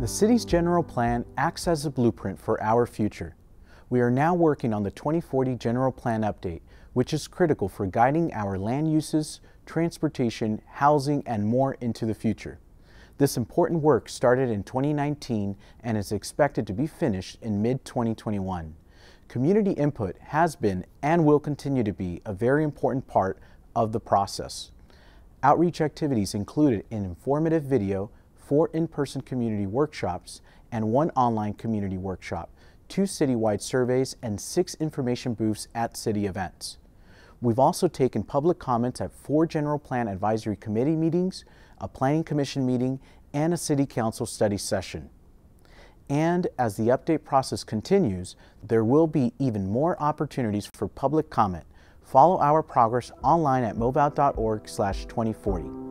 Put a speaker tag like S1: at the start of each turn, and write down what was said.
S1: The city's general plan acts as a blueprint for our future. We are now working on the 2040 general plan update, which is critical for guiding our land uses, transportation, housing, and more into the future. This important work started in 2019 and is expected to be finished in mid 2021. Community input has been and will continue to be a very important part of the process. Outreach activities included an informative video, four in-person community workshops and one online community workshop, two citywide surveys, and six information booths at city events. We've also taken public comments at four general plan advisory committee meetings, a planning commission meeting, and a city council study session. And as the update process continues, there will be even more opportunities for public comment. Follow our progress online at mobile.org slash 2040.